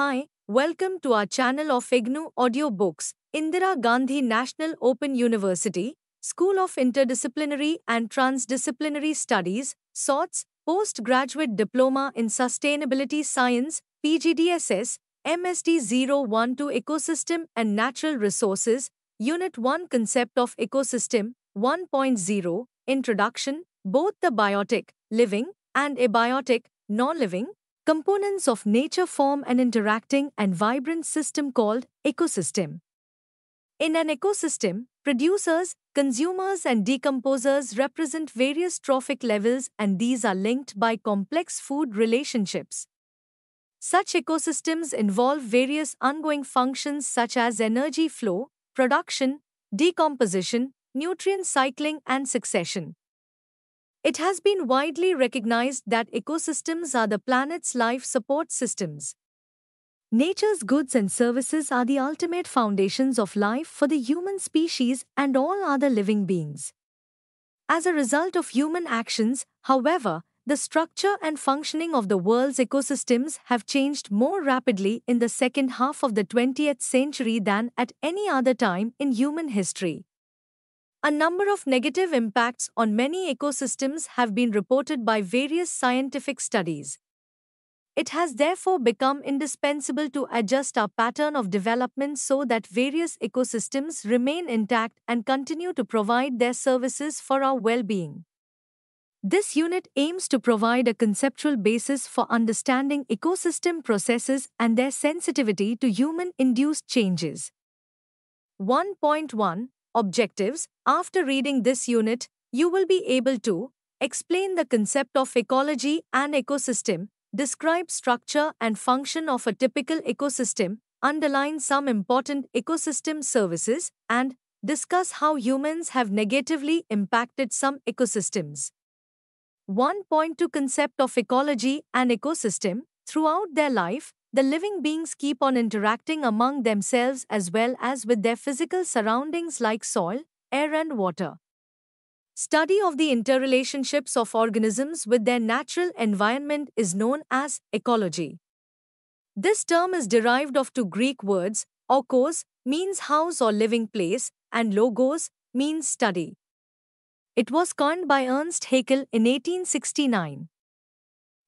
Hi, welcome to our channel of IGNU Audiobooks, Indira Gandhi National Open University, School of Interdisciplinary and Transdisciplinary Studies, SOTS, Postgraduate Diploma in Sustainability Science, PGDSS, MSD 012 Ecosystem and Natural Resources, Unit 1 Concept of Ecosystem 1.0, Introduction, both the biotic, living, and abiotic, non living, components of nature form an interacting and vibrant system called ecosystem. In an ecosystem, producers, consumers, and decomposers represent various trophic levels, and these are linked by complex food relationships. Such ecosystems involve various ongoing functions such as energy flow, production, decomposition, nutrient cycling, and succession. It has been widely recognized that ecosystems are the planet's life support systems. Nature's goods and services are the ultimate foundations of life for the human species and all other living beings. As a result of human actions, however, the structure and functioning of the world's ecosystems have changed more rapidly in the second half of the 20th century than at any other time in human history. A number of negative impacts on many ecosystems have been reported by various scientific studies. It has therefore become indispensable to adjust our pattern of development so that various ecosystems remain intact and continue to provide their services for our well being. This unit aims to provide a conceptual basis for understanding ecosystem processes and their sensitivity to human induced changes. 1.1 objectives, after reading this unit, you will be able to explain the concept of ecology and ecosystem, describe structure and function of a typical ecosystem, underline some important ecosystem services, and discuss how humans have negatively impacted some ecosystems. 1.2 Concept of Ecology and Ecosystem Throughout their life, the living beings keep on interacting among themselves as well as with their physical surroundings like soil, air, and water. Study of the interrelationships of organisms with their natural environment is known as ecology. This term is derived of two Greek words, okos means house or living place and logos means study. It was coined by Ernst Haeckel in 1869.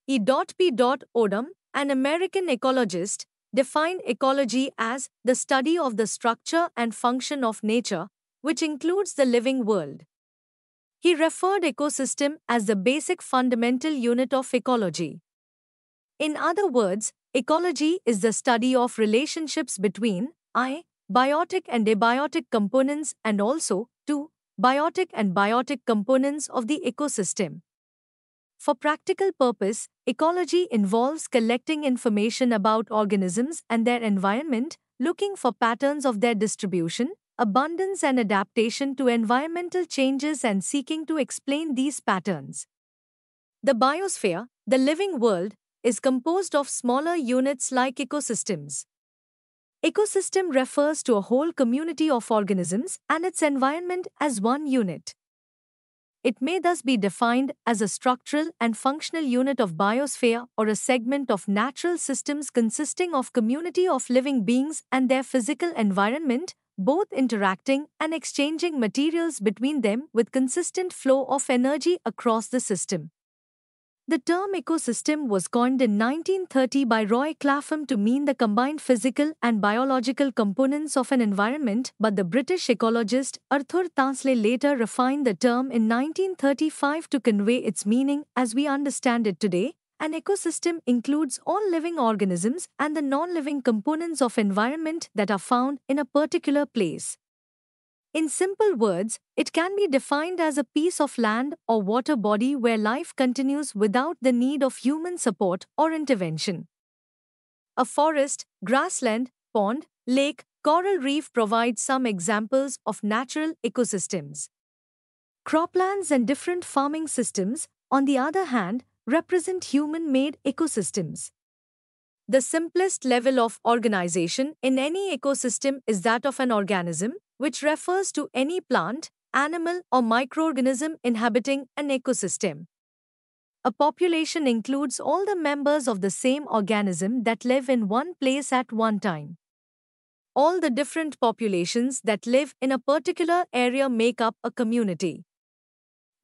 E.P. Odom an American ecologist, defined ecology as the study of the structure and function of nature, which includes the living world. He referred ecosystem as the basic fundamental unit of ecology. In other words, ecology is the study of relationships between I, biotic and abiotic components and also 2, biotic and biotic components of the ecosystem. For practical purpose, Ecology involves collecting information about organisms and their environment, looking for patterns of their distribution, abundance, and adaptation to environmental changes, and seeking to explain these patterns. The biosphere, the living world, is composed of smaller units like ecosystems. Ecosystem refers to a whole community of organisms and its environment as one unit. It may thus be defined as a structural and functional unit of biosphere or a segment of natural systems consisting of community of living beings and their physical environment, both interacting and exchanging materials between them with consistent flow of energy across the system. The term ecosystem was coined in 1930 by Roy Clapham to mean the combined physical and biological components of an environment, but the British ecologist Arthur Tansley later refined the term in 1935 to convey its meaning as we understand it today. An ecosystem includes all living organisms and the non-living components of environment that are found in a particular place. In simple words, it can be defined as a piece of land or water body where life continues without the need of human support or intervention. A forest, grassland, pond, lake, coral reef provide some examples of natural ecosystems. Croplands and different farming systems, on the other hand, represent human-made ecosystems. The simplest level of organization in any ecosystem is that of an organism, which refers to any plant, animal, or microorganism inhabiting an ecosystem. A population includes all the members of the same organism that live in one place at one time. All the different populations that live in a particular area make up a community.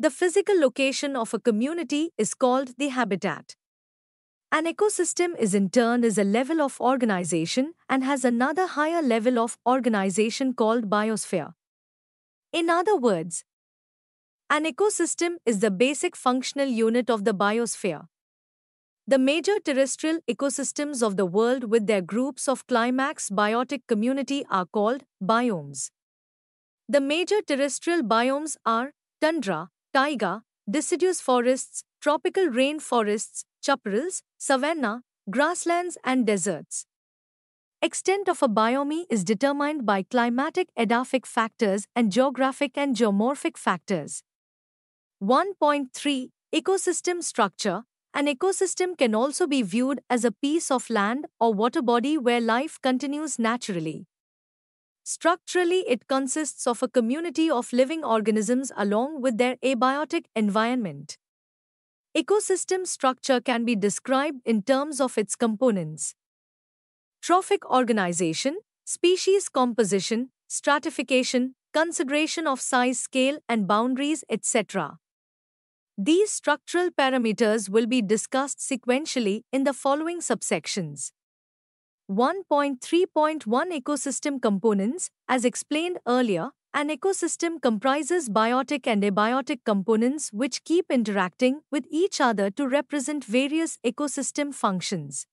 The physical location of a community is called the habitat. An ecosystem is in turn is a level of organization and has another higher level of organization called biosphere. In other words, an ecosystem is the basic functional unit of the biosphere. The major terrestrial ecosystems of the world with their groups of climax biotic community are called biomes. The major terrestrial biomes are tundra, taiga, deciduous forests, tropical rainforests, chaparrals, savanna, grasslands, and deserts. Extent of a biome is determined by climatic edaphic factors and geographic and geomorphic factors. 1.3 Ecosystem structure An ecosystem can also be viewed as a piece of land or water body where life continues naturally. Structurally, it consists of a community of living organisms along with their abiotic environment. Ecosystem structure can be described in terms of its components. Trophic organization, species composition, stratification, consideration of size scale and boundaries, etc. These structural parameters will be discussed sequentially in the following subsections. 1.3.1 Ecosystem components, as explained earlier, an ecosystem comprises biotic and abiotic components which keep interacting with each other to represent various ecosystem functions.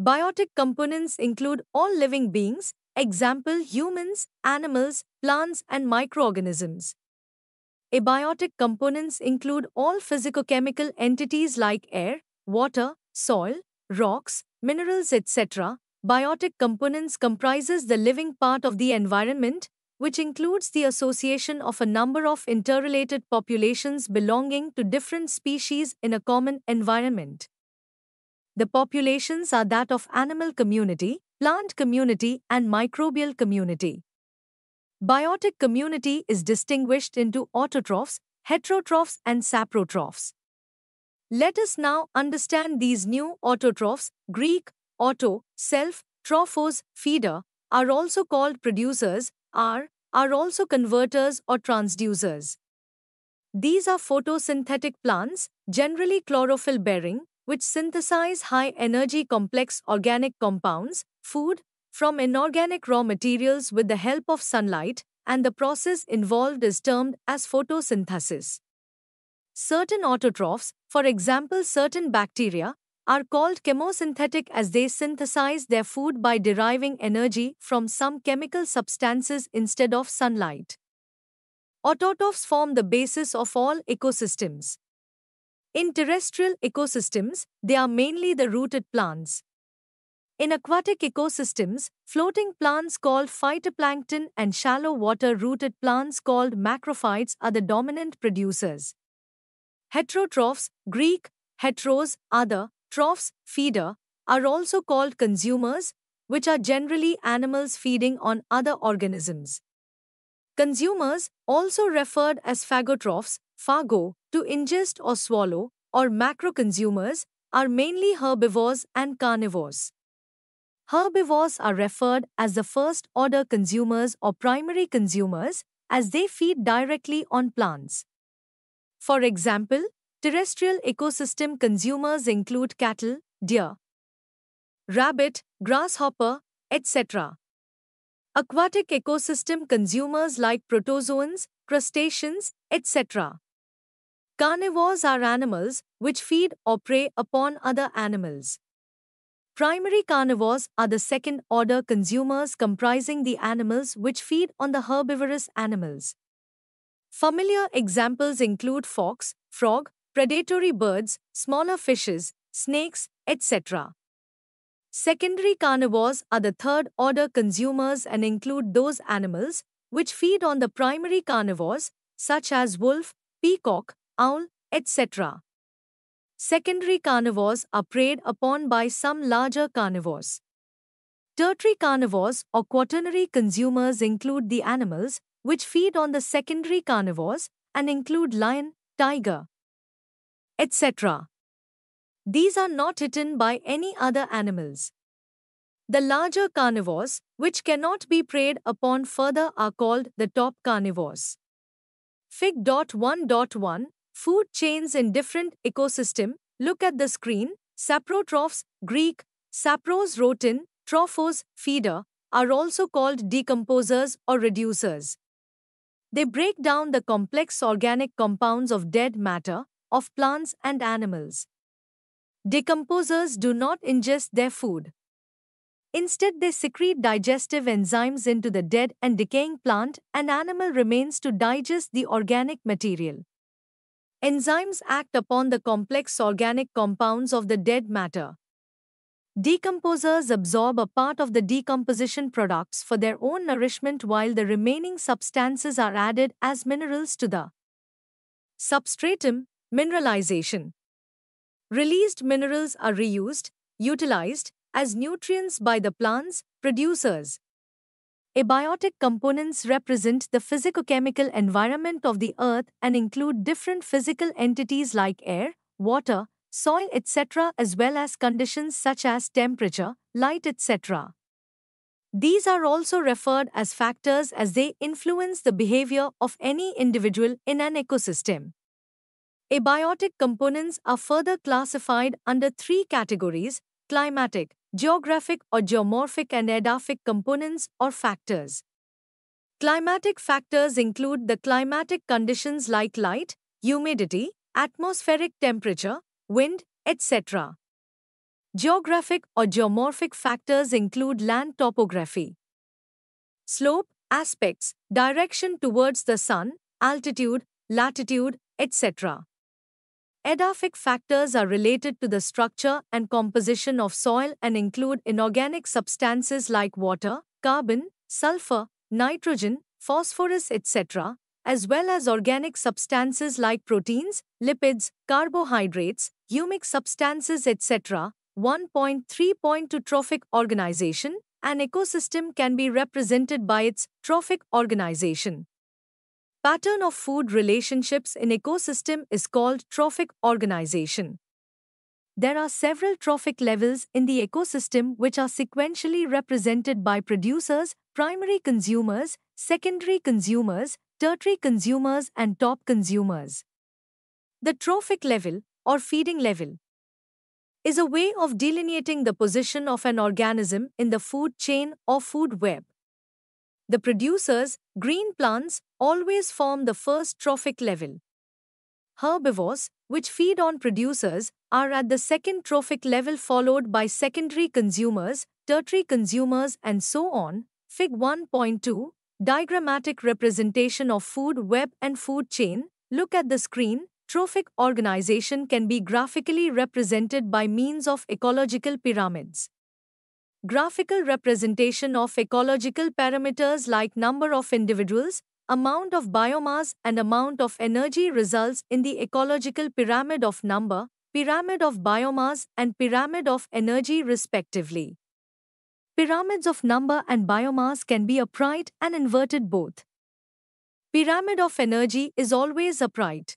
Biotic components include all living beings, example humans, animals, plants and microorganisms. Abiotic components include all physicochemical entities like air, water, soil, rocks, minerals etc. Biotic components comprises the living part of the environment which includes the association of a number of interrelated populations belonging to different species in a common environment. The populations are that of animal community, plant community, and microbial community. Biotic community is distinguished into autotrophs, heterotrophs, and saprotrophs. Let us now understand these new autotrophs, Greek, auto, self, trophos, feeder, are also called producers, are are also converters or transducers. These are photosynthetic plants, generally chlorophyll bearing, which synthesize high energy complex organic compounds, food, from inorganic raw materials with the help of sunlight, and the process involved is termed as photosynthesis. Certain autotrophs, for example certain bacteria, are called chemosynthetic as they synthesize their food by deriving energy from some chemical substances instead of sunlight. Autotrophs form the basis of all ecosystems. In terrestrial ecosystems, they are mainly the rooted plants. In aquatic ecosystems, floating plants called phytoplankton and shallow water rooted plants called macrophytes are the dominant producers. Heterotrophs, Greek, heteros, other, troughs, feeder, are also called consumers, which are generally animals feeding on other organisms. Consumers, also referred as phagotrophs, phago, to ingest or swallow, or macroconsumers, are mainly herbivores and carnivores. Herbivores are referred as the first order consumers or primary consumers, as they feed directly on plants. For example, Terrestrial ecosystem consumers include cattle, deer, rabbit, grasshopper, etc. Aquatic ecosystem consumers like protozoans, crustaceans, etc. Carnivores are animals which feed or prey upon other animals. Primary carnivores are the second order consumers comprising the animals which feed on the herbivorous animals. Familiar examples include fox, frog, predatory birds, smaller fishes, snakes, etc. Secondary carnivores are the third order consumers and include those animals which feed on the primary carnivores, such as wolf, peacock, owl, etc. Secondary carnivores are preyed upon by some larger carnivores. Tertiary carnivores or quaternary consumers include the animals which feed on the secondary carnivores and include lion, tiger, etc. These are not eaten by any other animals. The larger carnivores, which cannot be preyed upon further, are called the top carnivores. Fig.1.1 Food chains in different ecosystem. Look at the screen. Saprotrophs, Greek, sapros rotin, trophos, feeder, are also called decomposers or reducers. They break down the complex organic compounds of dead matter, of plants and animals. Decomposers do not ingest their food. Instead, they secrete digestive enzymes into the dead and decaying plant and animal remains to digest the organic material. Enzymes act upon the complex organic compounds of the dead matter. Decomposers absorb a part of the decomposition products for their own nourishment while the remaining substances are added as minerals to the substratum Mineralization Released minerals are reused, utilized, as nutrients by the plants, producers. Abiotic components represent the physicochemical environment of the earth and include different physical entities like air, water, soil, etc., as well as conditions such as temperature, light, etc. These are also referred as factors as they influence the behavior of any individual in an ecosystem. Abiotic components are further classified under three categories climatic, geographic or geomorphic, and edaphic components or factors. Climatic factors include the climatic conditions like light, humidity, atmospheric temperature, wind, etc. Geographic or geomorphic factors include land topography, slope, aspects, direction towards the sun, altitude, latitude, etc. Edaphic factors are related to the structure and composition of soil and include inorganic substances like water, carbon, sulfur, nitrogen, phosphorus, etc., as well as organic substances like proteins, lipids, carbohydrates, humic substances, etc. 1.3.2 Trophic organization An ecosystem can be represented by its trophic organization pattern of food relationships in ecosystem is called trophic organization. There are several trophic levels in the ecosystem which are sequentially represented by producers, primary consumers, secondary consumers, tertiary consumers and top consumers. The trophic level, or feeding level, is a way of delineating the position of an organism in the food chain or food web. The producers, green plants, always form the first trophic level. Herbivores, which feed on producers, are at the second trophic level, followed by secondary consumers, tertiary consumers, and so on. Fig 1.2 Diagrammatic representation of food web and food chain. Look at the screen. Trophic organization can be graphically represented by means of ecological pyramids graphical representation of ecological parameters like number of individuals, amount of biomass, and amount of energy results in the ecological pyramid of number, pyramid of biomass, and pyramid of energy, respectively. Pyramids of number and biomass can be upright and inverted both. Pyramid of energy is always upright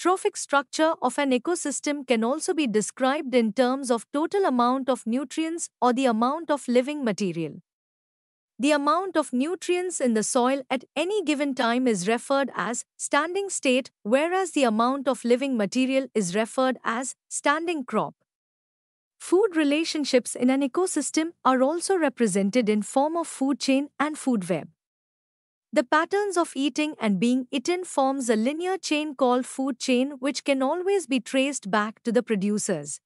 trophic structure of an ecosystem can also be described in terms of total amount of nutrients or the amount of living material. The amount of nutrients in the soil at any given time is referred as standing state, whereas the amount of living material is referred as standing crop. Food relationships in an ecosystem are also represented in form of food chain and food web. The patterns of eating and being eaten forms a linear chain called food chain which can always be traced back to the producers.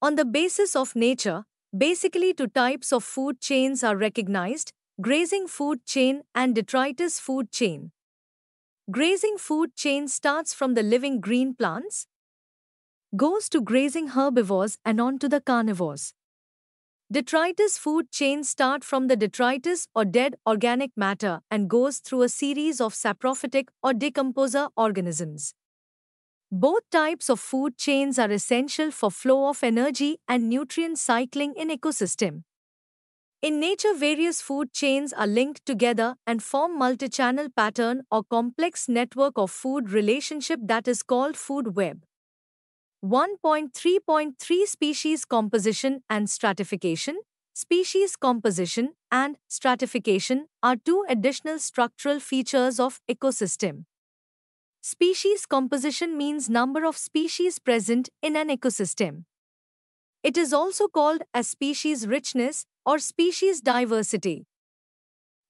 On the basis of nature, basically two types of food chains are recognized, grazing food chain and detritus food chain. Grazing food chain starts from the living green plants, goes to grazing herbivores and on to the carnivores. Detritus food chains start from the detritus or dead organic matter and goes through a series of saprophytic or decomposer organisms. Both types of food chains are essential for flow of energy and nutrient cycling in ecosystem. In nature various food chains are linked together and form multi-channel pattern or complex network of food relationship that is called food web. 1.3.3 Species composition and stratification. Species composition and stratification are two additional structural features of ecosystem. Species composition means number of species present in an ecosystem. It is also called as species richness or species diversity.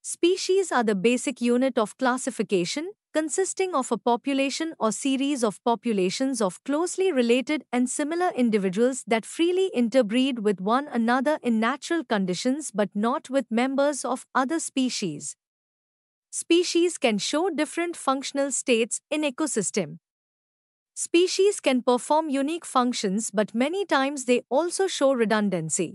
Species are the basic unit of classification consisting of a population or series of populations of closely related and similar individuals that freely interbreed with one another in natural conditions but not with members of other species. Species can show different functional states in ecosystem. Species can perform unique functions but many times they also show redundancy.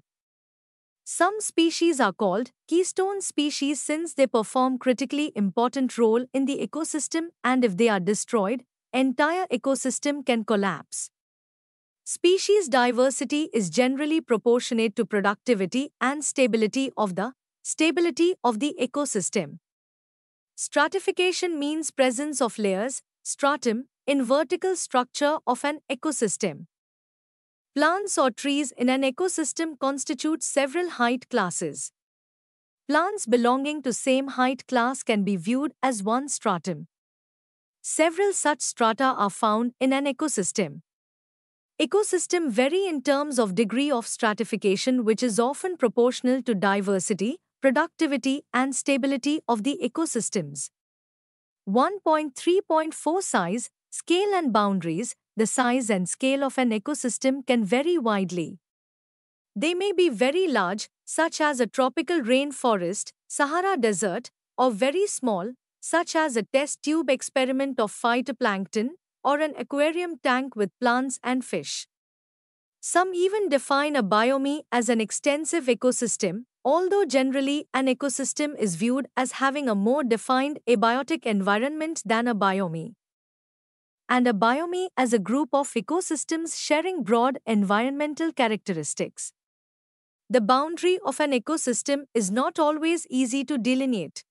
Some species are called keystone species since they perform critically important role in the ecosystem and if they are destroyed, entire ecosystem can collapse. Species diversity is generally proportionate to productivity and stability of the stability of the ecosystem. Stratification means presence of layers, stratum, in vertical structure of an ecosystem. Plants or trees in an ecosystem constitute several height classes. Plants belonging to same height class can be viewed as one stratum. Several such strata are found in an ecosystem. Ecosystem vary in terms of degree of stratification which is often proportional to diversity, productivity and stability of the ecosystems. 1.3.4 Size, Scale and Boundaries the size and scale of an ecosystem can vary widely. They may be very large, such as a tropical rainforest, Sahara desert, or very small, such as a test tube experiment of phytoplankton or an aquarium tank with plants and fish. Some even define a biome as an extensive ecosystem, although generally an ecosystem is viewed as having a more defined abiotic environment than a biome and a biome as a group of ecosystems sharing broad environmental characteristics. The boundary of an ecosystem is not always easy to delineate.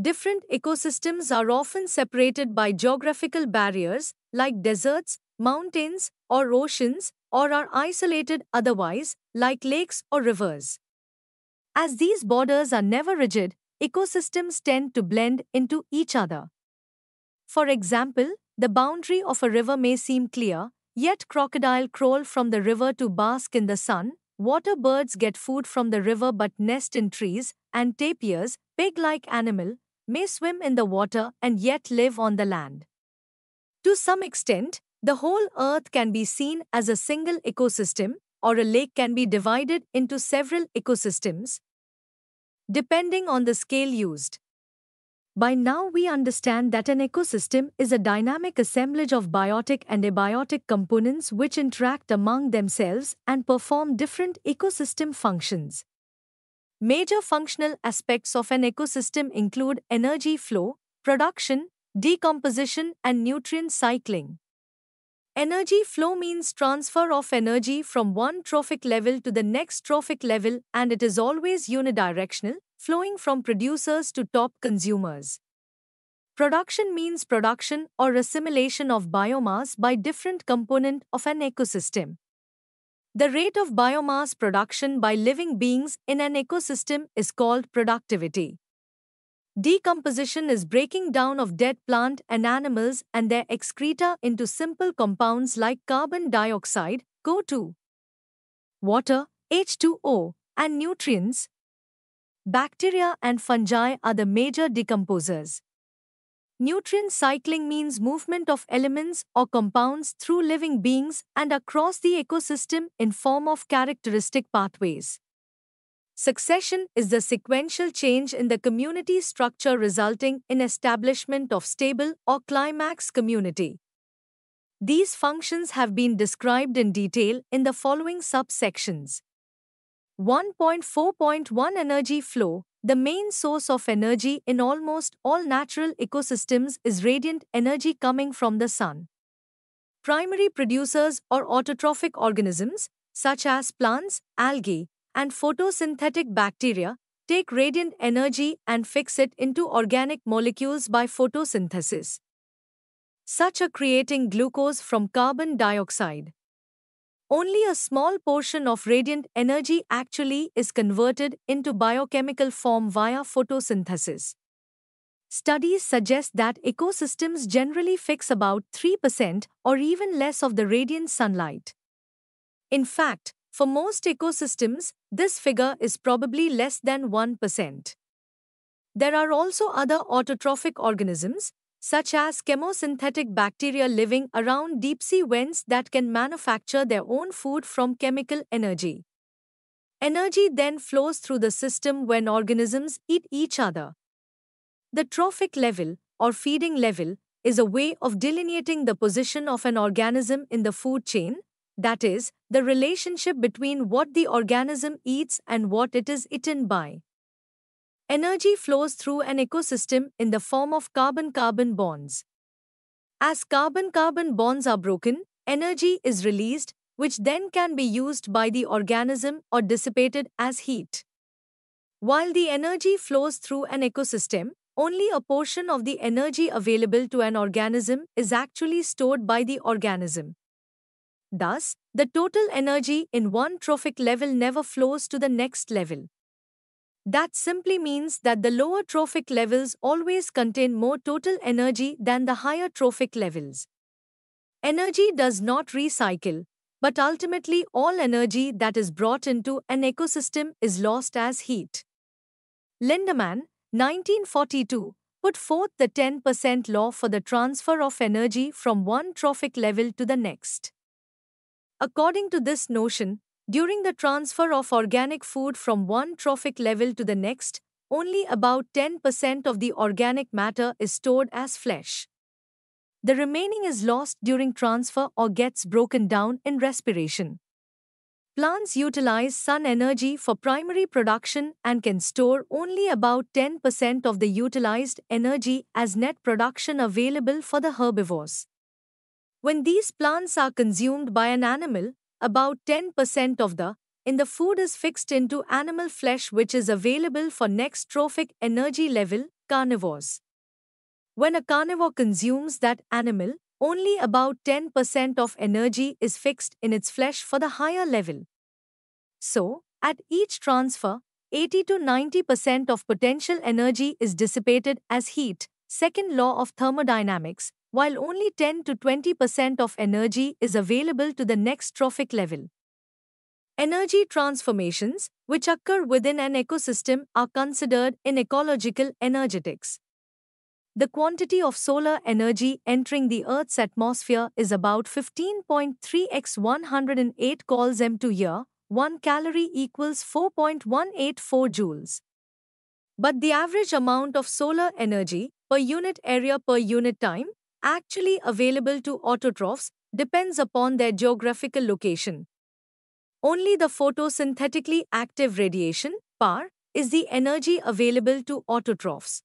Different ecosystems are often separated by geographical barriers like deserts, mountains, or oceans, or are isolated otherwise like lakes or rivers. As these borders are never rigid, ecosystems tend to blend into each other. For example, the boundary of a river may seem clear, yet crocodile crawl from the river to bask in the sun, water birds get food from the river but nest in trees, and tapirs, pig-like animal, may swim in the water and yet live on the land. To some extent, the whole earth can be seen as a single ecosystem, or a lake can be divided into several ecosystems, depending on the scale used. By now we understand that an ecosystem is a dynamic assemblage of biotic and abiotic components which interact among themselves and perform different ecosystem functions. Major functional aspects of an ecosystem include energy flow, production, decomposition and nutrient cycling. Energy flow means transfer of energy from one trophic level to the next trophic level and it is always unidirectional, flowing from producers to top consumers. Production means production or assimilation of biomass by different component of an ecosystem. The rate of biomass production by living beings in an ecosystem is called productivity. Decomposition is breaking down of dead plant and animals and their excreta into simple compounds like carbon dioxide, CO2, water, H2O, and nutrients, Bacteria and fungi are the major decomposers. Nutrient cycling means movement of elements or compounds through living beings and across the ecosystem in form of characteristic pathways. Succession is the sequential change in the community structure resulting in establishment of stable or climax community. These functions have been described in detail in the following subsections. 1.4.1 Energy flow The main source of energy in almost all natural ecosystems is radiant energy coming from the sun. Primary producers are autotrophic organisms, such as plants, algae, and photosynthetic bacteria, take radiant energy and fix it into organic molecules by photosynthesis. Such are creating glucose from carbon dioxide. Only a small portion of radiant energy actually is converted into biochemical form via photosynthesis. Studies suggest that ecosystems generally fix about 3% or even less of the radiant sunlight. In fact, for most ecosystems, this figure is probably less than 1%. There are also other autotrophic organisms, such as chemosynthetic bacteria living around deep sea vents that can manufacture their own food from chemical energy. Energy then flows through the system when organisms eat each other. The trophic level, or feeding level, is a way of delineating the position of an organism in the food chain, that is, the relationship between what the organism eats and what it is eaten by. Energy flows through an ecosystem in the form of carbon-carbon bonds. As carbon-carbon bonds are broken, energy is released, which then can be used by the organism or dissipated as heat. While the energy flows through an ecosystem, only a portion of the energy available to an organism is actually stored by the organism. Thus, the total energy in one trophic level never flows to the next level. That simply means that the lower trophic levels always contain more total energy than the higher trophic levels. Energy does not recycle, but ultimately all energy that is brought into an ecosystem is lost as heat. Lindemann, 1942, put forth the 10% law for the transfer of energy from one trophic level to the next. According to this notion, during the transfer of organic food from one trophic level to the next, only about 10% of the organic matter is stored as flesh. The remaining is lost during transfer or gets broken down in respiration. Plants utilize sun energy for primary production and can store only about 10% of the utilized energy as net production available for the herbivores. When these plants are consumed by an animal, about 10% of the in the food is fixed into animal flesh which is available for next trophic energy level carnivores. When a carnivore consumes that animal, only about 10% of energy is fixed in its flesh for the higher level. So, at each transfer, 80 to 90% of potential energy is dissipated as heat, second law of thermodynamics, while only 10 to 20% of energy is available to the next trophic level. Energy transformations, which occur within an ecosystem, are considered in ecological energetics. The quantity of solar energy entering the Earth's atmosphere is about 15.3 x 108 calls m2 year, 1 calorie equals 4.184 joules. But the average amount of solar energy per unit area per unit time actually available to autotrophs depends upon their geographical location. Only the photosynthetically active radiation, PAR, is the energy available to autotrophs.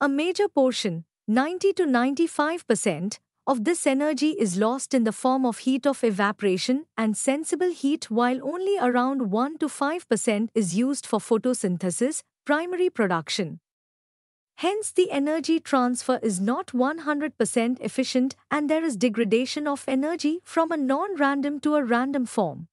A major portion, 90 to 95%, of this energy is lost in the form of heat of evaporation and sensible heat while only around 1 to 5% is used for photosynthesis, primary production. Hence, the energy transfer is not 100% efficient and there is degradation of energy from a non random to a random form.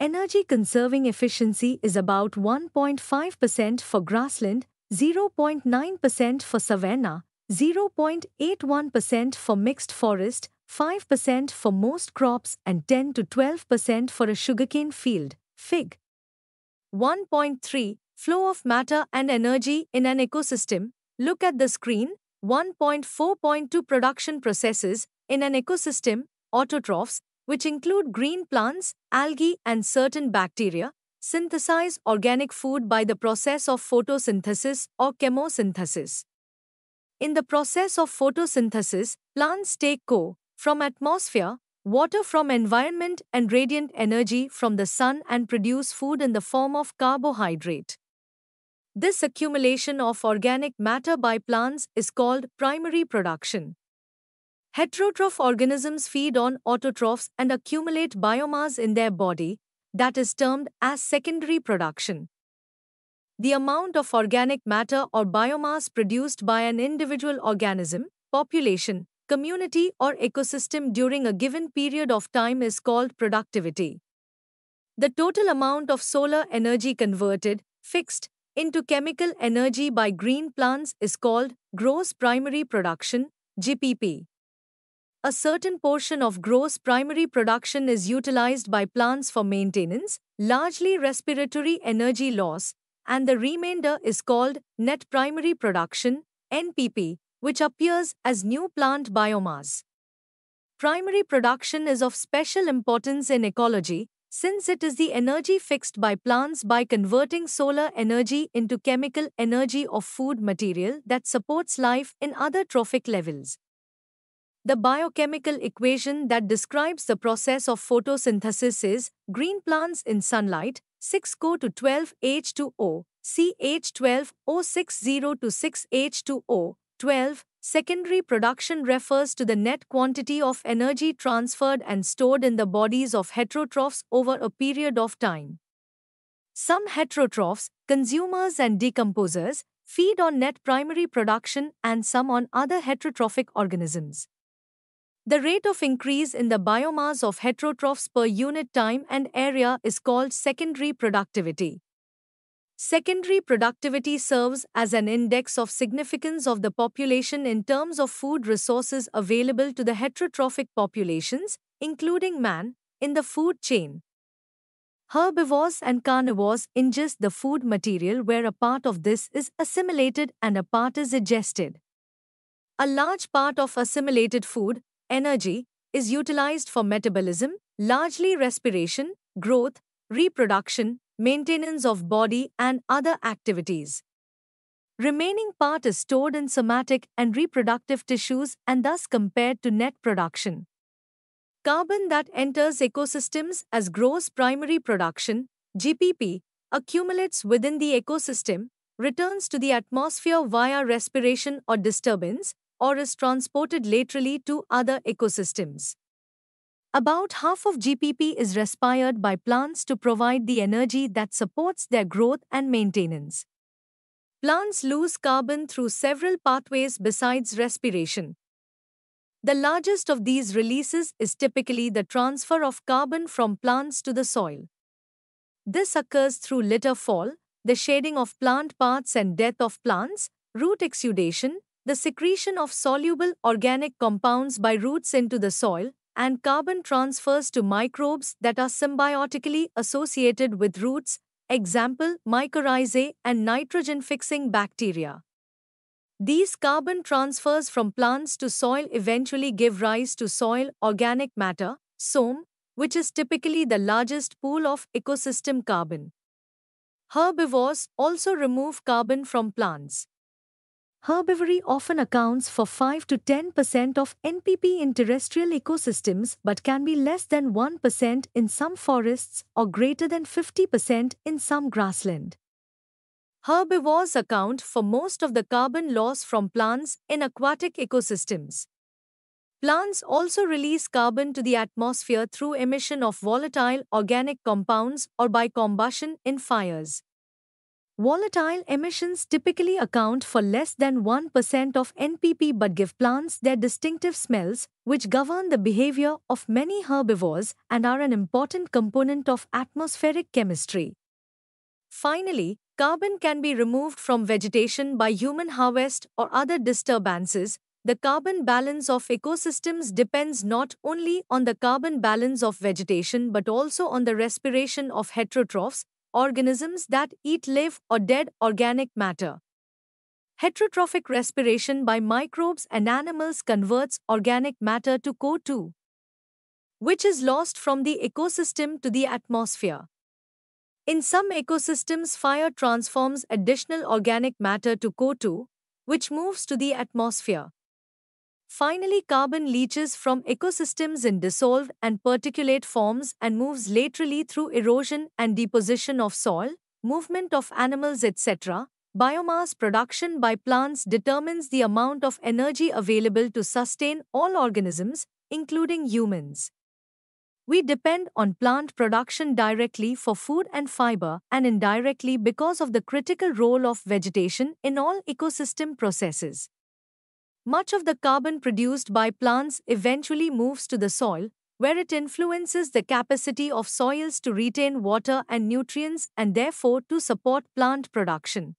Energy conserving efficiency is about 1.5% for grassland, 0.9% for savanna, 0.81% for mixed forest, 5% for most crops, and 10 to 12% for a sugarcane field, fig. 1.3 Flow of matter and energy in an ecosystem. Look at the screen. 1.4.2 Production processes in an ecosystem, autotrophs, which include green plants, algae, and certain bacteria, synthesize organic food by the process of photosynthesis or chemosynthesis. In the process of photosynthesis, plants take CO from atmosphere, water from environment, and radiant energy from the sun and produce food in the form of carbohydrate. This accumulation of organic matter by plants is called primary production. Heterotroph organisms feed on autotrophs and accumulate biomass in their body, that is termed as secondary production. The amount of organic matter or biomass produced by an individual organism, population, community, or ecosystem during a given period of time is called productivity. The total amount of solar energy converted, fixed, into chemical energy by green plants is called gross primary production, GPP. A certain portion of gross primary production is utilized by plants for maintenance, largely respiratory energy loss, and the remainder is called net primary production, NPP, which appears as new plant biomass. Primary production is of special importance in ecology since it is the energy fixed by plants by converting solar energy into chemical energy of food material that supports life in other trophic levels. The biochemical equation that describes the process of photosynthesis is green plants in sunlight, 6CO to 12H2O, CH12O60 to 6H2O, 12 Secondary production refers to the net quantity of energy transferred and stored in the bodies of heterotrophs over a period of time. Some heterotrophs, consumers and decomposers, feed on net primary production and some on other heterotrophic organisms. The rate of increase in the biomass of heterotrophs per unit time and area is called secondary productivity. Secondary productivity serves as an index of significance of the population in terms of food resources available to the heterotrophic populations, including man, in the food chain. Herbivores and carnivores ingest the food material where a part of this is assimilated and a part is digested. A large part of assimilated food, energy, is utilized for metabolism, largely respiration, growth, reproduction, maintenance of body and other activities. Remaining part is stored in somatic and reproductive tissues and thus compared to net production. Carbon that enters ecosystems as gross primary production, GPP, accumulates within the ecosystem, returns to the atmosphere via respiration or disturbance, or is transported laterally to other ecosystems. About half of GPP is respired by plants to provide the energy that supports their growth and maintenance. Plants lose carbon through several pathways besides respiration. The largest of these releases is typically the transfer of carbon from plants to the soil. This occurs through litter fall, the shading of plant parts and death of plants, root exudation, the secretion of soluble organic compounds by roots into the soil, and carbon transfers to microbes that are symbiotically associated with roots, example mycorrhizae and nitrogen-fixing bacteria. These carbon transfers from plants to soil eventually give rise to soil organic matter, SOM, which is typically the largest pool of ecosystem carbon. Herbivores also remove carbon from plants. Herbivory often accounts for 5 to 10% of NPP in terrestrial ecosystems but can be less than 1% in some forests or greater than 50% in some grassland. Herbivores account for most of the carbon loss from plants in aquatic ecosystems. Plants also release carbon to the atmosphere through emission of volatile organic compounds or by combustion in fires. Volatile emissions typically account for less than 1% of NPP but give plants their distinctive smells, which govern the behavior of many herbivores and are an important component of atmospheric chemistry. Finally, carbon can be removed from vegetation by human harvest or other disturbances. The carbon balance of ecosystems depends not only on the carbon balance of vegetation but also on the respiration of heterotrophs, organisms that eat live or dead organic matter. Heterotrophic respiration by microbes and animals converts organic matter to CO2, which is lost from the ecosystem to the atmosphere. In some ecosystems, fire transforms additional organic matter to CO2, which moves to the atmosphere. Finally, carbon leaches from ecosystems in dissolved and particulate forms and moves laterally through erosion and deposition of soil, movement of animals, etc. Biomass production by plants determines the amount of energy available to sustain all organisms, including humans. We depend on plant production directly for food and fiber and indirectly because of the critical role of vegetation in all ecosystem processes. Much of the carbon produced by plants eventually moves to the soil, where it influences the capacity of soils to retain water and nutrients and therefore to support plant production.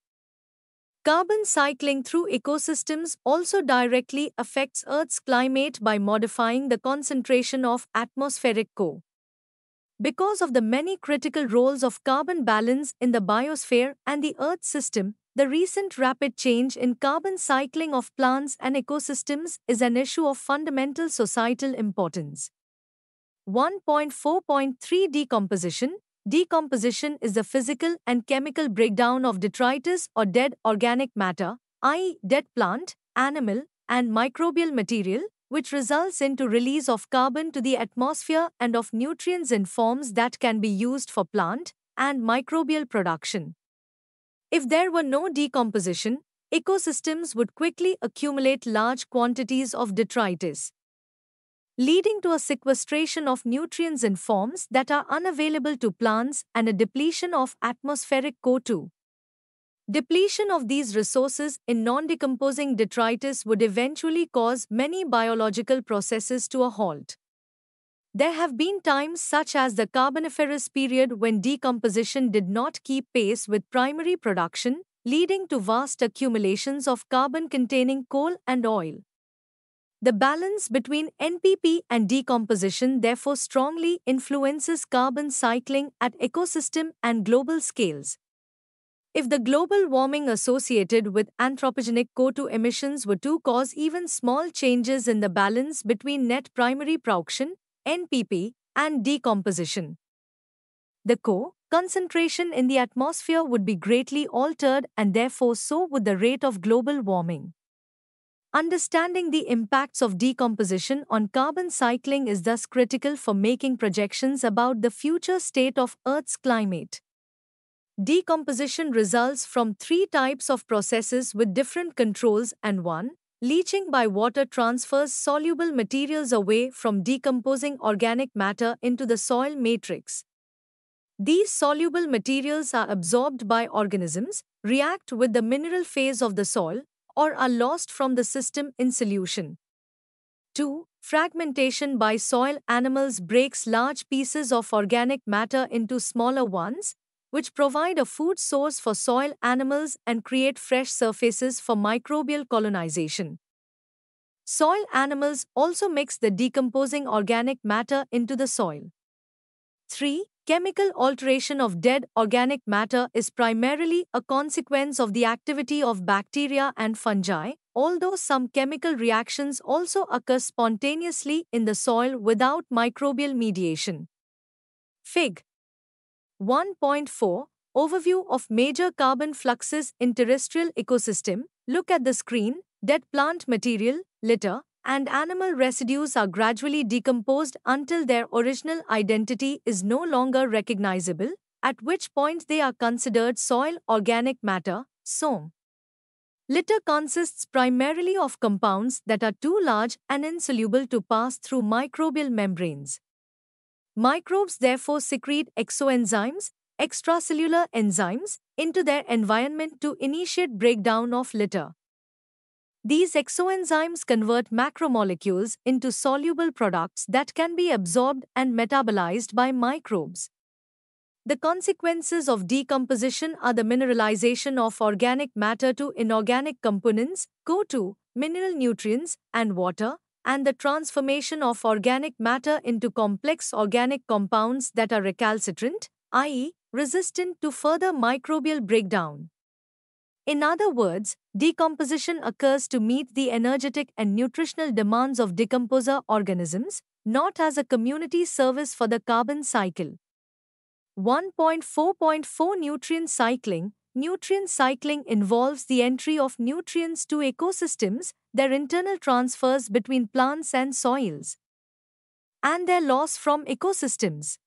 Carbon cycling through ecosystems also directly affects Earth's climate by modifying the concentration of atmospheric CO. Because of the many critical roles of carbon balance in the biosphere and the Earth system, the recent rapid change in carbon cycling of plants and ecosystems is an issue of fundamental societal importance. 1.4.3 Decomposition Decomposition is the physical and chemical breakdown of detritus or dead organic matter, i.e., dead plant, animal, and microbial material, which results into release of carbon to the atmosphere and of nutrients in forms that can be used for plant and microbial production. If there were no decomposition, ecosystems would quickly accumulate large quantities of detritus, leading to a sequestration of nutrients in forms that are unavailable to plants and a depletion of atmospheric CO2. Depletion of these resources in non decomposing detritus would eventually cause many biological processes to a halt. There have been times such as the Carboniferous period when decomposition did not keep pace with primary production, leading to vast accumulations of carbon containing coal and oil. The balance between NPP and decomposition therefore strongly influences carbon cycling at ecosystem and global scales. If the global warming associated with anthropogenic CO2 emissions were to cause even small changes in the balance between net primary production NPP, and decomposition. The co concentration in the atmosphere would be greatly altered and therefore so would the rate of global warming. Understanding the impacts of decomposition on carbon cycling is thus critical for making projections about the future state of Earth's climate. Decomposition results from three types of processes with different controls and one, Leaching by water transfers soluble materials away from decomposing organic matter into the soil matrix. These soluble materials are absorbed by organisms, react with the mineral phase of the soil, or are lost from the system in solution. 2. Fragmentation by soil animals breaks large pieces of organic matter into smaller ones, which provide a food source for soil animals and create fresh surfaces for microbial colonization. Soil animals also mix the decomposing organic matter into the soil. 3. Chemical alteration of dead organic matter is primarily a consequence of the activity of bacteria and fungi, although some chemical reactions also occur spontaneously in the soil without microbial mediation. Fig. 1.4 Overview of major carbon fluxes in terrestrial ecosystem. Look at the screen. Dead plant material, litter, and animal residues are gradually decomposed until their original identity is no longer recognizable, at which point they are considered soil organic matter, SOM. Litter consists primarily of compounds that are too large and insoluble to pass through microbial membranes. Microbes therefore secrete exoenzymes, extracellular enzymes, into their environment to initiate breakdown of litter. These exoenzymes convert macromolecules into soluble products that can be absorbed and metabolized by microbes. The consequences of decomposition are the mineralization of organic matter to inorganic components, CO2, mineral nutrients, and water, and the transformation of organic matter into complex organic compounds that are recalcitrant, i.e., resistant to further microbial breakdown. In other words, decomposition occurs to meet the energetic and nutritional demands of decomposer organisms, not as a community service for the carbon cycle. 1.4.4 Nutrient Cycling nutrient cycling involves the entry of nutrients to ecosystems, their internal transfers between plants and soils, and their loss from ecosystems.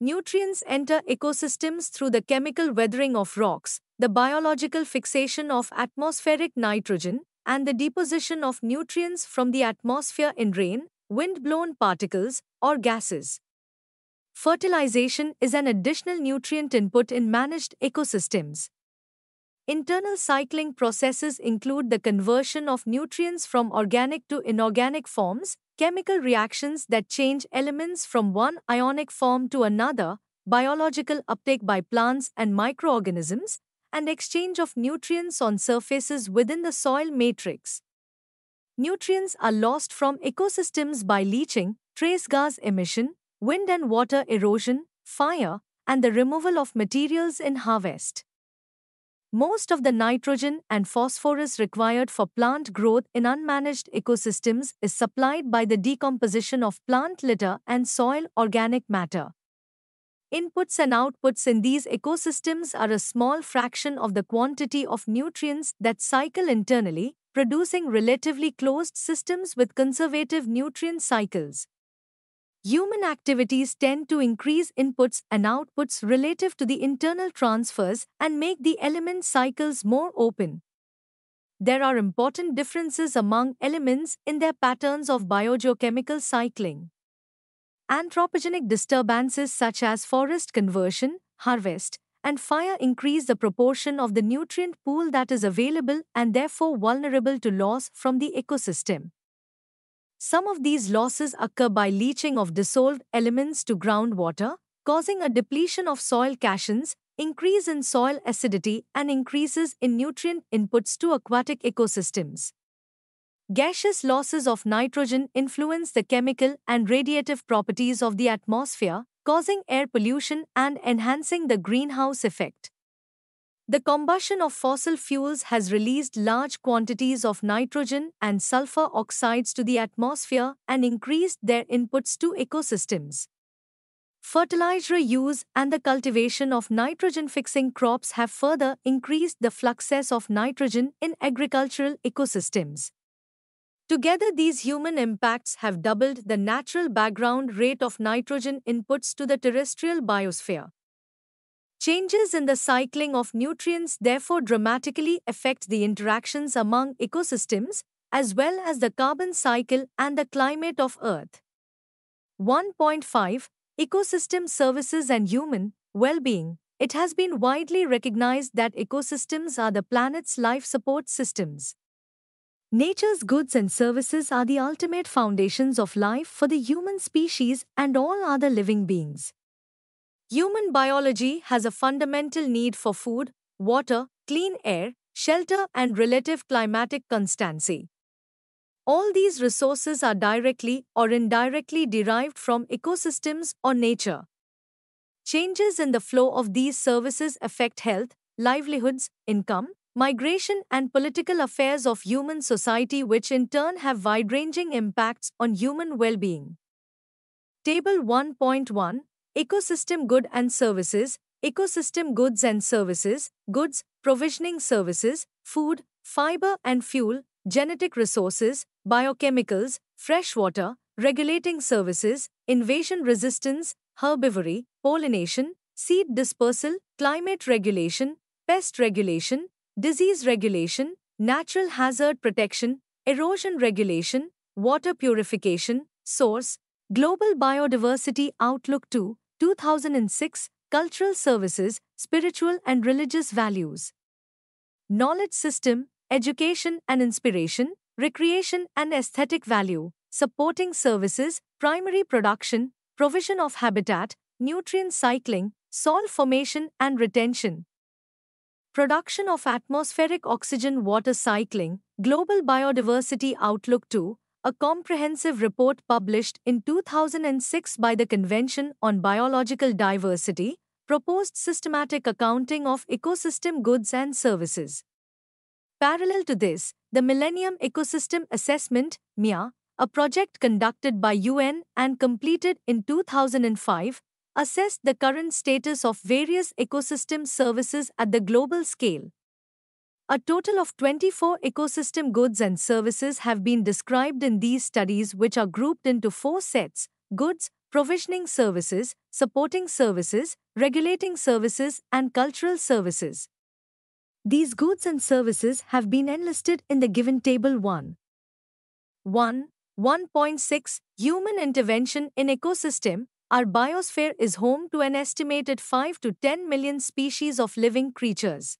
Nutrients enter ecosystems through the chemical weathering of rocks, the biological fixation of atmospheric nitrogen, and the deposition of nutrients from the atmosphere in rain, wind blown particles, or gases fertilization is an additional nutrient input in managed ecosystems. Internal cycling processes include the conversion of nutrients from organic to inorganic forms, chemical reactions that change elements from one ionic form to another, biological uptake by plants and microorganisms, and exchange of nutrients on surfaces within the soil matrix. Nutrients are lost from ecosystems by leaching, trace gas emission, wind and water erosion, fire, and the removal of materials in harvest. Most of the nitrogen and phosphorus required for plant growth in unmanaged ecosystems is supplied by the decomposition of plant litter and soil organic matter. Inputs and outputs in these ecosystems are a small fraction of the quantity of nutrients that cycle internally, producing relatively closed systems with conservative nutrient cycles. Human activities tend to increase inputs and outputs relative to the internal transfers and make the element cycles more open. There are important differences among elements in their patterns of biogeochemical cycling. Anthropogenic disturbances such as forest conversion, harvest, and fire increase the proportion of the nutrient pool that is available and therefore vulnerable to loss from the ecosystem. Some of these losses occur by leaching of dissolved elements to groundwater, causing a depletion of soil cations, increase in soil acidity and increases in nutrient inputs to aquatic ecosystems. Gaseous losses of nitrogen influence the chemical and radiative properties of the atmosphere, causing air pollution and enhancing the greenhouse effect. The combustion of fossil fuels has released large quantities of nitrogen and sulfur oxides to the atmosphere and increased their inputs to ecosystems. Fertilizer use and the cultivation of nitrogen fixing crops have further increased the fluxes of nitrogen in agricultural ecosystems. Together, these human impacts have doubled the natural background rate of nitrogen inputs to the terrestrial biosphere. Changes in the cycling of nutrients therefore dramatically affect the interactions among ecosystems, as well as the carbon cycle and the climate of Earth. 1.5 Ecosystem Services and Human Well-being It has been widely recognized that ecosystems are the planet's life support systems. Nature's goods and services are the ultimate foundations of life for the human species and all other living beings. Human biology has a fundamental need for food, water, clean air, shelter, and relative climatic constancy. All these resources are directly or indirectly derived from ecosystems or nature. Changes in the flow of these services affect health, livelihoods, income, migration, and political affairs of human society, which in turn have wide ranging impacts on human well being. Table 1.1 Ecosystem Good and Services, Ecosystem Goods and Services, Goods, Provisioning Services, Food, Fiber and Fuel, Genetic Resources, Biochemicals, Freshwater, Regulating Services, Invasion Resistance, Herbivory, Pollination, Seed Dispersal, Climate Regulation, Pest Regulation, Disease Regulation, Natural Hazard Protection, Erosion Regulation, Water Purification, Source, Global Biodiversity Outlook 2, 2006, Cultural Services, Spiritual and Religious Values. Knowledge System, Education and Inspiration, Recreation and Aesthetic Value, Supporting Services, Primary Production, Provision of Habitat, Nutrient Cycling, Soil Formation and Retention. Production of Atmospheric Oxygen Water Cycling, Global Biodiversity Outlook 2, a comprehensive report published in 2006 by the Convention on Biological Diversity proposed systematic accounting of ecosystem goods and services. Parallel to this, the Millennium Ecosystem Assessment, MIA, a project conducted by UN and completed in 2005, assessed the current status of various ecosystem services at the global scale. A total of 24 ecosystem goods and services have been described in these studies, which are grouped into four sets goods, provisioning services, supporting services, regulating services, and cultural services. These goods and services have been enlisted in the given table 1. 1. 1.6 Human intervention in ecosystem. Our biosphere is home to an estimated 5 to 10 million species of living creatures.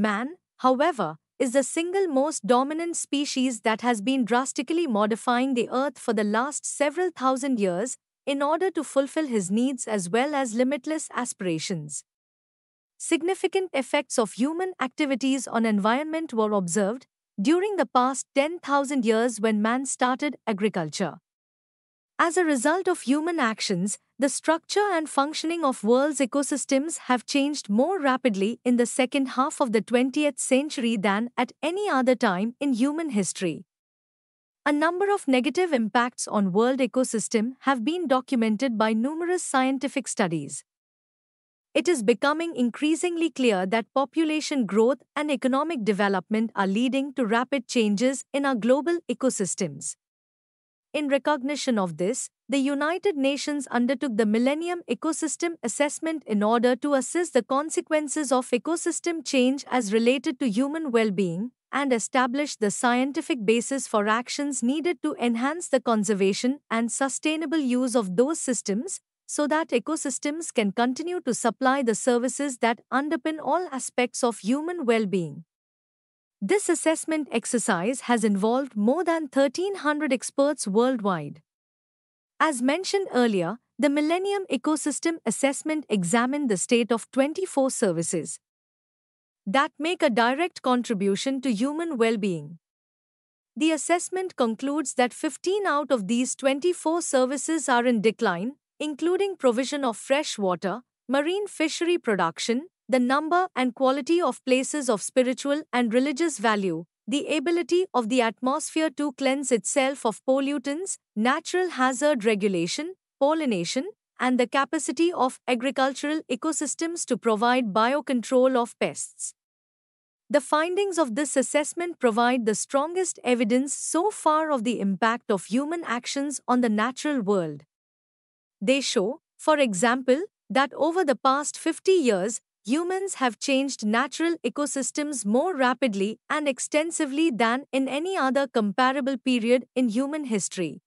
Man, however, is the single most dominant species that has been drastically modifying the earth for the last several thousand years in order to fulfill his needs as well as limitless aspirations. Significant effects of human activities on environment were observed during the past 10,000 years when man started agriculture. As a result of human actions, the structure and functioning of world's ecosystems have changed more rapidly in the second half of the 20th century than at any other time in human history. A number of negative impacts on world ecosystem have been documented by numerous scientific studies. It is becoming increasingly clear that population growth and economic development are leading to rapid changes in our global ecosystems. In recognition of this, the United Nations undertook the Millennium Ecosystem Assessment in order to assess the consequences of ecosystem change as related to human well being and establish the scientific basis for actions needed to enhance the conservation and sustainable use of those systems so that ecosystems can continue to supply the services that underpin all aspects of human well being. This assessment exercise has involved more than 1,300 experts worldwide. As mentioned earlier, the Millennium Ecosystem Assessment examined the state of 24 services that make a direct contribution to human well being. The assessment concludes that 15 out of these 24 services are in decline, including provision of fresh water, marine fishery production, the number and quality of places of spiritual and religious value, the ability of the atmosphere to cleanse itself of pollutants, natural hazard regulation, pollination, and the capacity of agricultural ecosystems to provide biocontrol of pests. The findings of this assessment provide the strongest evidence so far of the impact of human actions on the natural world. They show, for example, that over the past 50 years, humans have changed natural ecosystems more rapidly and extensively than in any other comparable period in human history.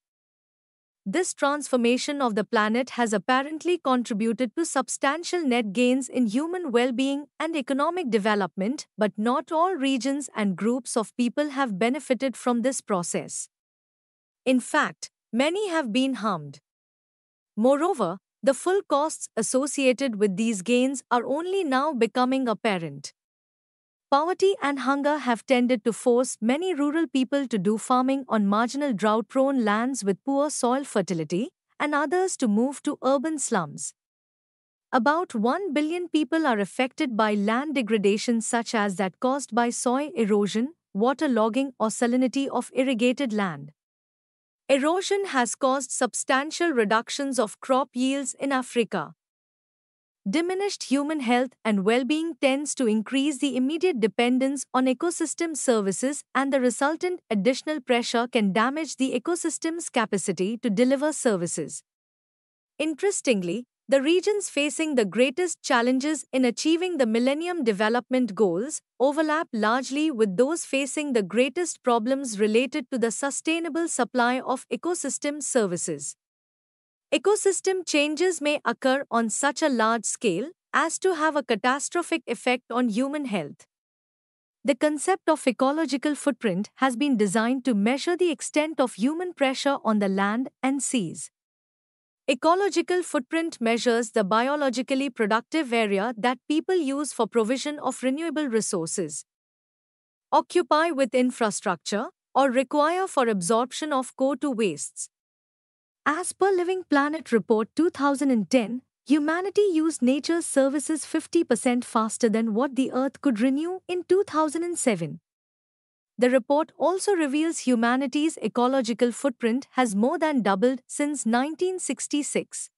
This transformation of the planet has apparently contributed to substantial net gains in human well being and economic development, but not all regions and groups of people have benefited from this process. In fact, many have been harmed. Moreover, the full costs associated with these gains are only now becoming apparent. Poverty and hunger have tended to force many rural people to do farming on marginal drought prone lands with poor soil fertility, and others to move to urban slums. About 1 billion people are affected by land degradation, such as that caused by soil erosion, water logging, or salinity of irrigated land. Erosion has caused substantial reductions of crop yields in Africa. Diminished human health and well being tends to increase the immediate dependence on ecosystem services, and the resultant additional pressure can damage the ecosystem's capacity to deliver services. Interestingly, the regions facing the greatest challenges in achieving the Millennium Development Goals overlap largely with those facing the greatest problems related to the sustainable supply of ecosystem services. Ecosystem changes may occur on such a large scale as to have a catastrophic effect on human health. The concept of ecological footprint has been designed to measure the extent of human pressure on the land and seas. Ecological footprint measures the biologically productive area that people use for provision of renewable resources. Occupy with infrastructure or require for absorption of CO to wastes. As per Living Planet Report 2010, humanity used nature's services 50% faster than what the Earth could renew in 2007. The report also reveals humanity's ecological footprint has more than doubled since 1966.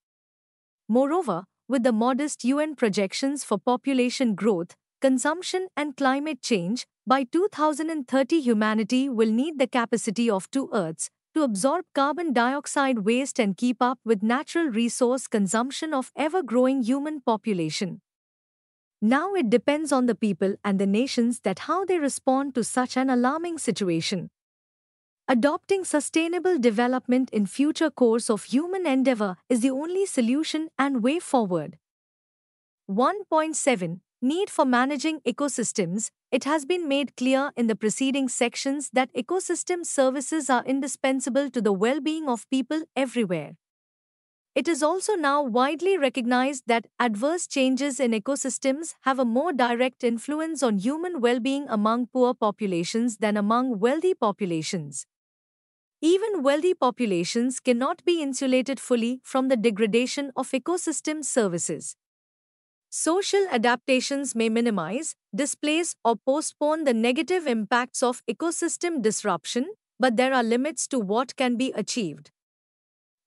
Moreover, with the modest UN projections for population growth, consumption, and climate change, by 2030 humanity will need the capacity of two Earths to absorb carbon dioxide waste and keep up with natural resource consumption of ever growing human population. Now it depends on the people and the nations that how they respond to such an alarming situation. Adopting sustainable development in future course of human endeavor is the only solution and way forward. 1.7 Need for managing ecosystems It has been made clear in the preceding sections that ecosystem services are indispensable to the well-being of people everywhere. It is also now widely recognized that adverse changes in ecosystems have a more direct influence on human well being among poor populations than among wealthy populations. Even wealthy populations cannot be insulated fully from the degradation of ecosystem services. Social adaptations may minimize, displace, or postpone the negative impacts of ecosystem disruption, but there are limits to what can be achieved.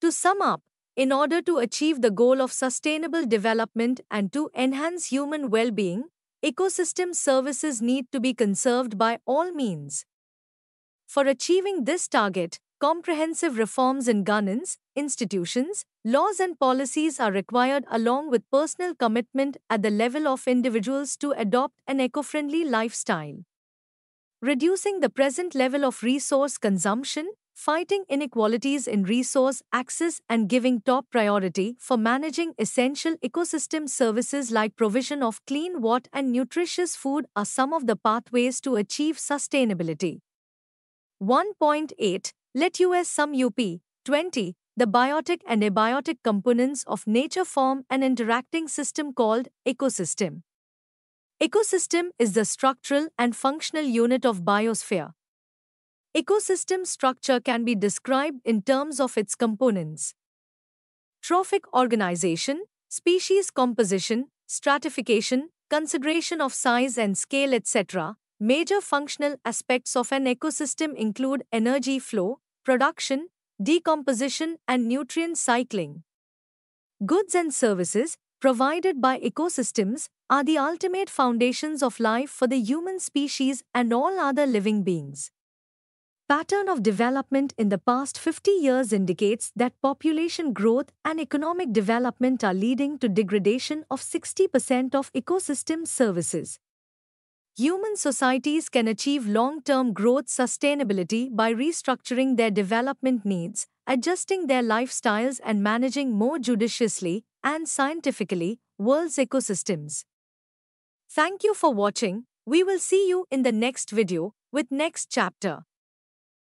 To sum up, in order to achieve the goal of sustainable development and to enhance human well being, ecosystem services need to be conserved by all means. For achieving this target, comprehensive reforms in governance, institutions, laws, and policies are required, along with personal commitment at the level of individuals to adopt an eco friendly lifestyle. Reducing the present level of resource consumption, fighting inequalities in resource access and giving top priority for managing essential ecosystem services like provision of clean water and nutritious food are some of the pathways to achieve sustainability. 1.8 Let US sum UP 20 the biotic and abiotic components of nature form an interacting system called ecosystem. Ecosystem is the structural and functional unit of biosphere Ecosystem structure can be described in terms of its components. Trophic organization, species composition, stratification, consideration of size and scale, etc. Major functional aspects of an ecosystem include energy flow, production, decomposition, and nutrient cycling. Goods and services provided by ecosystems are the ultimate foundations of life for the human species and all other living beings pattern of development in the past 50 years indicates that population growth and economic development are leading to degradation of 60% of ecosystem services. Human societies can achieve long-term growth sustainability by restructuring their development needs, adjusting their lifestyles and managing more judiciously and scientifically world's ecosystems. Thank you for watching. We will see you in the next video with next chapter.